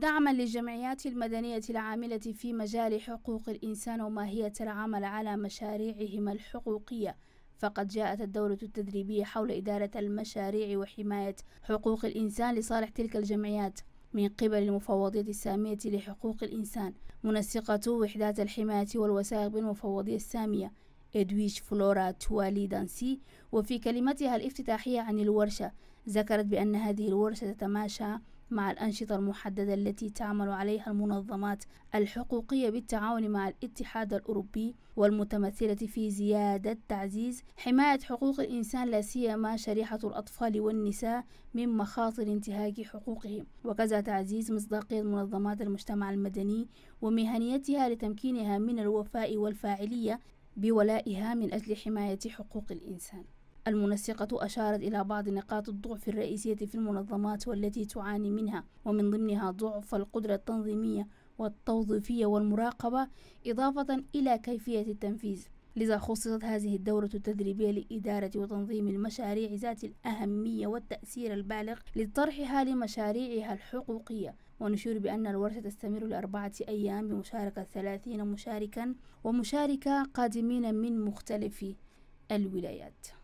دعما للجمعيات المدنية العاملة في مجال حقوق الإنسان وماهية العمل على مشاريعهم الحقوقية فقد جاءت الدورة التدريبية حول إدارة المشاريع وحماية حقوق الإنسان لصالح تلك الجمعيات من قبل المفوضية السامية لحقوق الإنسان منسقة وحدات الحماية والوثائق بالمفوضية السامية إدويش فلورا توالي دانسي وفي كلمتها الافتتاحية عن الورشة ذكرت بأن هذه الورشة تتماشى مع الأنشطة المحددة التي تعمل عليها المنظمات الحقوقية بالتعاون مع الاتحاد الأوروبي والمتمثلة في زيادة تعزيز حماية حقوق الإنسان لا سيما شريحة الأطفال والنساء من مخاطر انتهاك حقوقهم وكذا تعزيز مصداقية منظمات المجتمع المدني ومهنيتها لتمكينها من الوفاء والفاعلية بولائها من أجل حماية حقوق الإنسان المنسقة أشارت إلى بعض نقاط الضعف الرئيسية في المنظمات والتي تعاني منها ومن ضمنها ضعف القدرة التنظيمية والتوظيفية والمراقبة إضافة إلى كيفية التنفيذ لذا خصصت هذه الدورة التدريبية لإدارة وتنظيم المشاريع ذات الأهمية والتأثير البالغ لطرحها لمشاريعها الحقوقية ونشير بأن الورشة تستمر لأربعة أيام بمشاركة ثلاثين مشاركا ومشاركة قادمين من مختلف الولايات